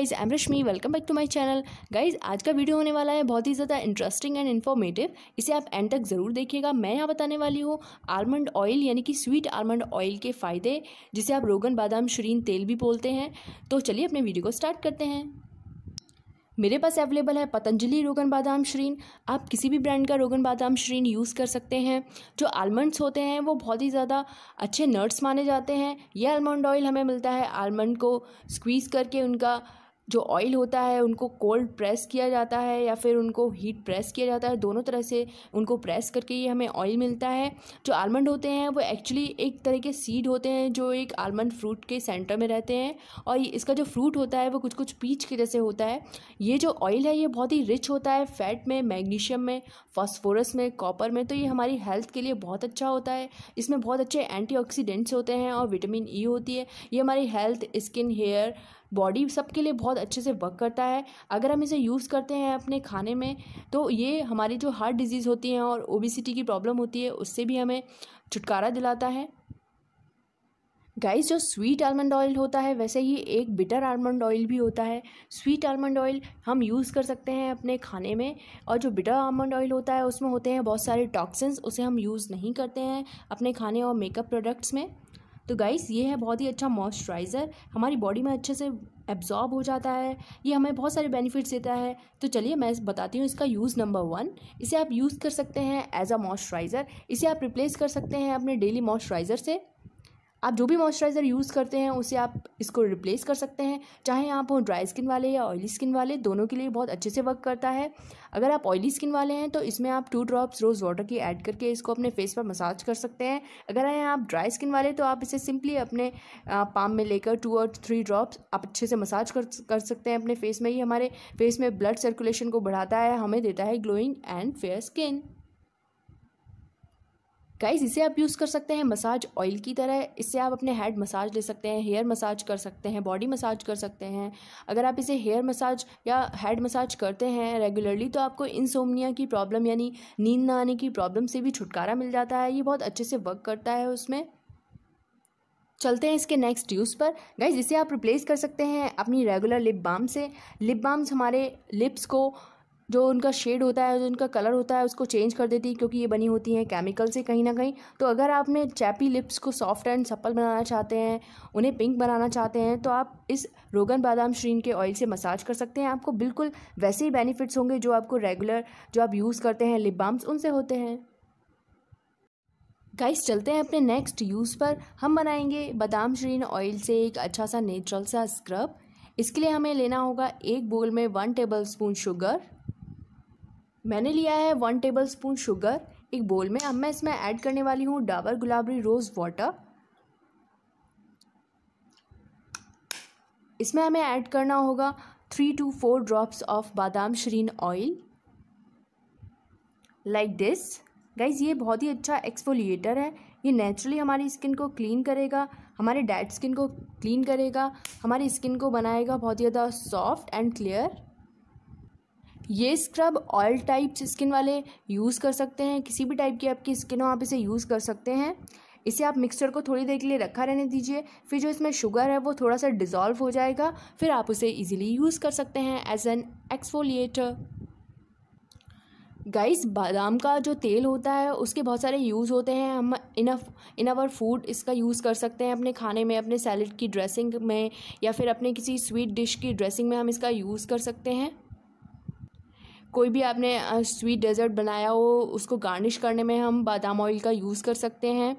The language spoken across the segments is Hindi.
Guys I'm Rashmi welcome back to my channel guys आज का वीडियो होने वाला है बहुत ही ज़्यादा इंटरेस्टिंग एंड इन्फॉर्मेटिव इसे आप एंड तक ज़रूर देखिएगा मैं यहाँ बताने वाली हूँ आलमंड ऑयल यानी कि स्वीट आलमंड ऑयल के फ़ायदे जिसे आप रोगन बादाम शरीन तेल भी बोलते हैं तो चलिए अपने वीडियो को स्टार्ट करते हैं मेरे पास अवेलेबल है पतंजलि रोगन बादाम श्रीन आप किसी भी ब्रांड का रोगन बादाम श्रीन यूज़ कर सकते हैं जो आलमंड्स होते हैं वो बहुत ही ज़्यादा अच्छे नट्स माने जाते हैं ये आलमंड ऑयल हमें मिलता है आलमंड को स्क्वीज़ करके उनका जो ऑयल होता है उनको कोल्ड प्रेस किया जाता है या फिर उनको हीट प्रेस किया जाता है दोनों तरह से उनको प्रेस करके ही हमें ऑयल मिलता है जो आलमंड होते हैं वो एक्चुअली एक तरह के सीड होते हैं जो एक आलमंड फ्रूट के सेंटर में रहते हैं और इसका जो फ्रूट होता है वो कुछ कुछ पीच के जैसे होता है ये जो ऑयल है ये बहुत ही रिच होता है फैट में मैग्नीशियम में फॉस्फोरस में कॉपर में तो ये हमारी हेल्थ के लिए बहुत अच्छा होता है इसमें बहुत अच्छे एंटी होते हैं और विटामिन ई e होती है ये हमारी हेल्थ स्किन हेयर बॉडी सबके लिए बहुत अच्छे से वर्क करता है अगर हम इसे यूज़ करते हैं अपने खाने में तो ये हमारी जो हार्ट डिजीज़ होती है और ओबिसिटी की प्रॉब्लम होती है उससे भी हमें छुटकारा दिलाता है गाइस जो स्वीट आलमंड ऑयल होता है वैसे ही एक बिटर आलमंड ऑयल भी होता है स्वीट आलमंड ऑयल हम यूज़ कर सकते हैं अपने खाने में और जो बिटर आलमंड ऑयल होता है उसमें होते हैं बहुत सारे टॉक्सिन्स उसे हम यूज़ नहीं करते हैं अपने खाने और मेकअप प्रोडक्ट्स में तो गाइस ये है बहुत ही अच्छा मॉइस्चराइज़र हमारी बॉडी में अच्छे से एब्जॉर्ब हो जाता है ये हमें बहुत सारे बेनिफिट्स देता है तो चलिए मैं बताती हूँ इसका यूज़ नंबर वन इसे आप यूज़ कर सकते हैं एज अ मॉइस्चराइज़र इसे आप रिप्लेस कर सकते हैं अपने डेली मॉइस्चराइज़र से आप जो भी मॉइस्चराइज़र यूज़ करते हैं उसे आप इसको रिप्लेस कर सकते हैं चाहे आप हों ड्राई स्किन वाले या ऑयली स्किन वाले दोनों के लिए बहुत अच्छे से वर्क करता है अगर आप ऑयली स्किन वाले हैं तो इसमें आप टू ड्रॉप्स रोज़ वाटर की ऐड करके इसको अपने फेस पर मसाज कर सकते हैं अगर आप ड्राई स्किन वाले तो आप इसे सिंपली अपने पाम में लेकर टू और थ्री ड्रॉप्स आप अच्छे से मसाज कर कर सकते हैं अपने फेस में ही हमारे फेस में ब्लड सर्कुलेशन को बढ़ाता है हमें देता है glowing and fair skin guys इसे आप यूज़ कर सकते हैं मसाज ऑयल की तरह इससे आप अपने हेड मसाज ले सकते हैं हेयर मसाज कर सकते हैं बॉडी मसाज कर सकते हैं अगर आप इसे हेयर मसाज या हेड मसाज करते हैं रेगुलरली तो आपको इंसोमनिया की प्रॉब्लम यानी नींद ना आने की प्रॉब्लम से भी छुटकारा मिल जाता है ये बहुत अच्छे से वर्क करता है उसमें चलते हैं इसके नेक्स्ट यूज़ पर गाइज इसे आप रिप्लेस कर सकते हैं अपनी रेगुलर लिप बाम से लिप बाम्स हमारे लिप्स को जो उनका शेड होता है जो उनका कलर होता है उसको चेंज कर देती है क्योंकि ये बनी होती हैं केमिकल से कहीं ना कहीं तो अगर आपने चैपी लिप्स को सॉफ्ट एंड सप्पल बनाना चाहते हैं उन्हें पिंक बनाना चाहते हैं तो आप इस रोगन बादाम श्रीन के ऑयल से मसाज कर सकते हैं आपको बिल्कुल वैसे ही बेनिफिट्स होंगे जो आपको रेगुलर जो आप यूज़ करते हैं लिप बाम्स उनसे होते हैं गाइस चलते हैं अपने नेक्स्ट यूज़ पर हम बनाएंगे बादाम श्रीन ऑयल से एक अच्छा सा नेचुरल सा स्क्रब इसके लिए हमें लेना होगा एक बोल में वन टेबल स्पून शुगर मैंने लिया है वन टेबल स्पून शुगर एक बोल में अब मैं इसमें ऐड करने वाली हूँ डाबर गुलाबरी रोज़ वाटर इसमें हमें ऐड करना होगा three two four drops of बादाम श्रीन ऑयल लाइक दिस गाइज ये बहुत ही अच्छा एक्सफोलिएटर है ये नेचुरली हमारी स्किन को क्लीन करेगा हमारे डेड स्किन को क्लीन करेगा हमारी स्किन को बनाएगा बहुत ही ज़्यादा सॉफ्ट एंड क्लियर ये स्क्रब ऑयल टाइप स्किन वाले यूज़ कर सकते हैं किसी भी टाइप की आपकी स्किन हो आप इसे यूज़ कर सकते हैं इसे आप मिक्सचर को थोड़ी देर के लिए रखा रहने दीजिए फिर जो इसमें शुगर है वो थोड़ा सा डिजॉल्व हो जाएगा फिर आप उसे इजीली यूज़ कर सकते हैं एज एन एक्सफोलिएटर गाइस बादाम का जो तेल होता है उसके बहुत सारे यूज़ होते हैं हम इन इन आवर फूड इसका यूज़ कर सकते हैं अपने खाने में अपने सैलड की ड्रेसिंग में या फिर अपने किसी स्वीट डिश की ड्रेसिंग में हम इसका यूज़ कर सकते हैं कोई भी आपने स्वीट डेज़र्ट बनाया हो उसको गार्निश करने में हम बादाम ऑयल का यूज़ कर सकते हैं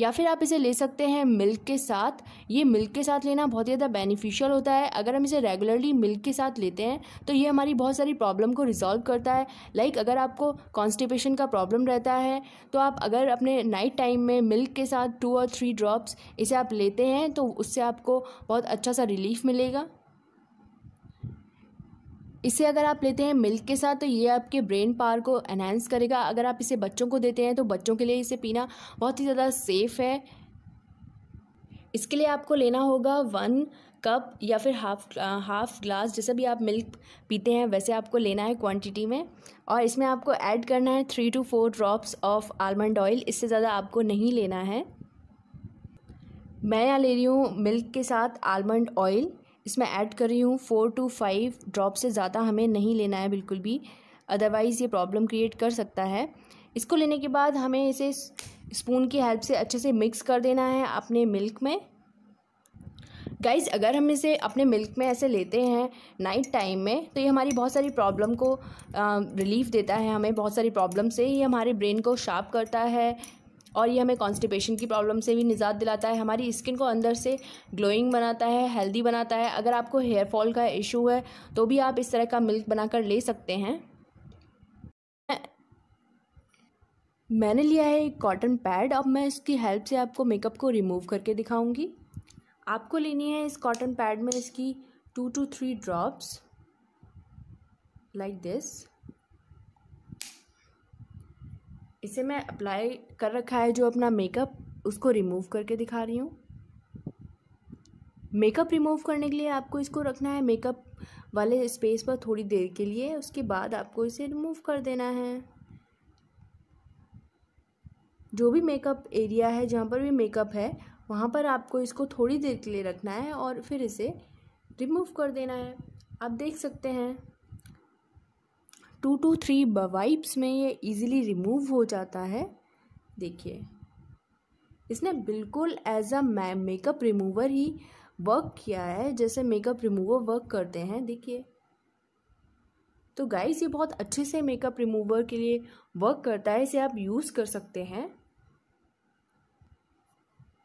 या फिर आप इसे ले सकते हैं मिल्क के साथ ये मिल्क के साथ लेना बहुत ज़्यादा बेनिफिशियल होता है अगर हम इसे रेगुलरली मिल्क के साथ लेते हैं तो ये हमारी बहुत सारी प्रॉब्लम को रिजॉल्व करता है लाइक like अगर आपको कॉन्स्टिपेशन का प्रॉब्लम रहता है तो आप अगर अपने नाइट टाइम में मिल्क के साथ टू और थ्री ड्रॉप्स इसे आप लेते हैं तो उससे आपको बहुत अच्छा सा रिलीफ मिलेगा इसे अगर आप लेते हैं मिल्क के साथ तो ये आपके ब्रेन पावर को एनहेंस करेगा अगर आप इसे बच्चों को देते हैं तो बच्चों के लिए इसे पीना बहुत ही ज़्यादा सेफ़ है इसके लिए आपको लेना होगा वन कप या फिर हाफ हाफ ग्लास जैसे भी आप मिल्क पीते हैं वैसे आपको लेना है क्वांटिटी में और इसमें आपको ऐड करना है three two four drops of almond oil इससे ज़्यादा आपको नहीं लेना है मैं यहाँ ले रही हूँ मिल्क के साथ आलमंड ऑयल इसमें ऐड कर रही हूँ फ़ोर टू फाइव ड्रॉप से ज़्यादा हमें नहीं लेना है बिल्कुल भी अदरवाइज़ ये प्रॉब्लम क्रिएट कर सकता है इसको लेने के बाद हमें इसे स्पून की हेल्प से अच्छे से मिक्स कर देना है अपने मिल्क में गाइज अगर हम इसे अपने मिल्क में ऐसे लेते हैं नाइट टाइम में तो ये हमारी बहुत सारी प्रॉब्लम को रिलीफ देता है हमें बहुत सारी प्रॉब्लम से ये हमारे ब्रेन को शार्प करता है और ये हमें कॉन्स्टिपेशन की प्रॉब्लम से भी निजात दिलाता है हमारी स्किन को अंदर से ग्लोइंग बनाता है हेल्दी बनाता है अगर आपको हेयर फॉल का इशू है तो भी आप इस तरह का मिल्क बनाकर ले सकते हैं मैंने लिया है एक कॉटन पैड अब मैं इसकी हेल्प से आपको मेकअप को रिमूव करके दिखाऊंगी आपको लेनी है इस कॉटन पैड में इसकी two two three drops like this इसे मैं अप्लाई कर रखा है जो अपना मेकअप उसको रिमूव करके दिखा रही हूँ मेकअप रिमूव करने के लिए आपको इसको रखना है मेकअप वाले स्पेस पर थोड़ी देर के लिए उसके बाद आपको इसे रिमूव कर देना है जो भी मेकअप एरिया है जहाँ पर भी मेकअप है वहाँ पर आपको इसको थोड़ी देर के लिए रखना है और फिर इसे रिमूव कर देना है आप देख सकते हैं टू टू थ्री वाइप्स में ये इजीली रिमूव हो जाता है देखिए इसने बिल्कुल एज अ मेकअप रिमूवर ही वर्क किया है जैसे मेकअप रिमूवर वर्क करते हैं देखिए तो गाइस ये बहुत अच्छे से मेकअप रिमूवर के लिए वर्क करता है इसे आप यूज़ कर सकते हैं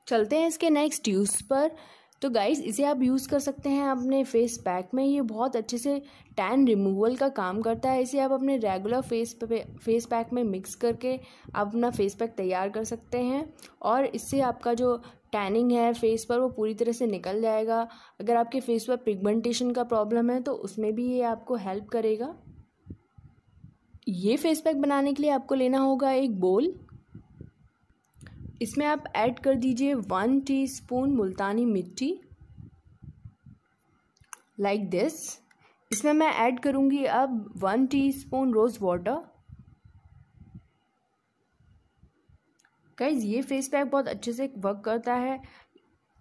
चलते हैं इसके नेक्स्ट यूज़ पर तो गाइज़ इसे आप यूज़ कर सकते हैं अपने फेस पैक में ये बहुत अच्छे से टैन रिमूवल का काम करता है इसे आप अपने रेगुलर फेस फेस पैक में मिक्स करके आप अपना फेस पैक तैयार कर सकते हैं और इससे आपका जो टैनिंग है फेस पर वो पूरी तरह से निकल जाएगा अगर आपके फेस पर पिगमेंटेशन का प्रॉब्लम है तो उसमें भी ये आपको हेल्प करेगा ये फेस पैक बनाने के लिए आपको लेना होगा एक बोल इसमें आप ऐड कर दीजिए वन टीस्पून मुल्तानी मिट्टी लाइक दिस इसमें मैं ऐड करूँगी अब one teaspoon rose water guys ये फेस पैक बहुत अच्छे से वर्क करता है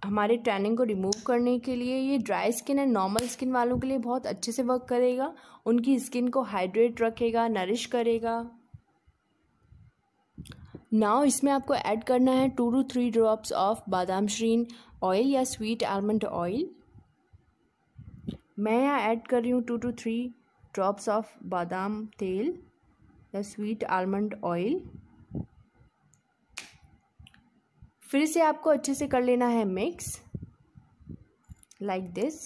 हमारे टैनिंग को रिमूव करने के लिए ये dry skin and normal skin वालों के लिए बहुत अच्छे से वर्क करेगा उनकी स्किन को हाइड्रेट रखेगा नरिश करेगा नाव इसमें आपको ऐड करना है two two three drops of बादाम श्रीन ऑयल या स्वीट आलमंड ऑयल मैं यहाँ ऐड कर रही हूँ two two three drops of बादाम तेल या स्वीट आलमंड ऑयल फिर से आपको अच्छे से कर लेना है मिक्स लाइक दिस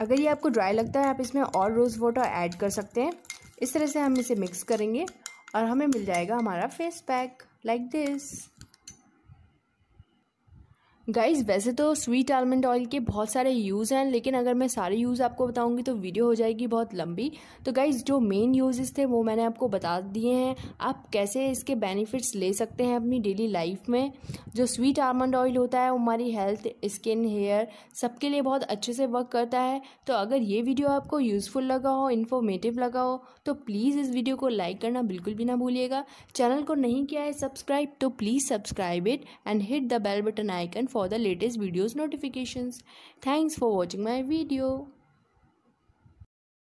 अगर ये आपको ड्राई लगता है आप इसमें और रोज़ वाटर ऐड कर सकते हैं इस तरह से हम इसे मिक्स करेंगे और हमें मिल जाएगा हमारा face pack like this guys वैसे तो स्वीट आलमंड ऑयल के बहुत सारे यूज़ हैं लेकिन अगर मैं सारे यूज़ आपको बताऊंगी तो वीडियो हो जाएगी बहुत लंबी तो गाइज जो मेन यूज़ थे वो मैंने आपको बता दिए हैं आप कैसे इसके बेनिफिट्स ले सकते हैं अपनी डेली लाइफ में जो स्वीट आलमंड ऑयल होता है वो हमारी हेल्थ स्किन हेयर सबके लिए बहुत अच्छे से वर्क करता है तो अगर ये वीडियो आपको यूज़फुल लगा हो इन्फॉर्मेटिव लगा हो तो प्लीज़ इस वीडियो को लाइक करना बिल्कुल भी ना भूलिएगा चैनल को नहीं किया है सब्सक्राइब तो please subscribe it and hit the bell button icon for the latest videos notifications. Thanks for watching my video.